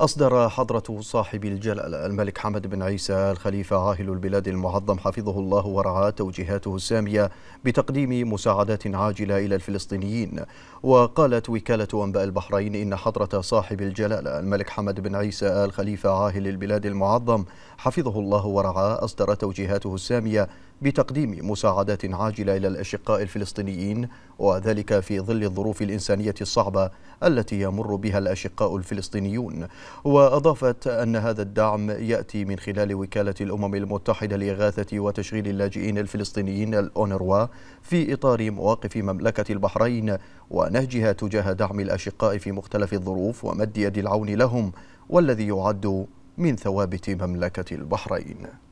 أصدر حضرة صاحب الجلالة الملك حمد بن عيسى الخليفة عاهل البلاد المعظم حفظه الله ورعاه توجيهاته السامية بتقديم مساعدات عاجلة إلى الفلسطينيين وقالت وكالة أنباء البحرين إن حضرة صاحب الجلالة الملك حمد بن عيسى الخليفة عاهل البلاد المعظم حفظه الله ورعاه أصدر توجيهاته السامية بتقديم مساعدات عاجلة إلى الأشقاء الفلسطينيين وذلك في ظل الظروف الإنسانية الصعبة التي يمر بها الأشقاء الفلسطينيون وأضافت أن هذا الدعم يأتي من خلال وكالة الأمم المتحدة لإغاثة وتشغيل اللاجئين الفلسطينيين الأونروا في إطار مواقف مملكة البحرين ونهجها تجاه دعم الأشقاء في مختلف الظروف ومد يد العون لهم والذي يعد من ثوابت مملكة البحرين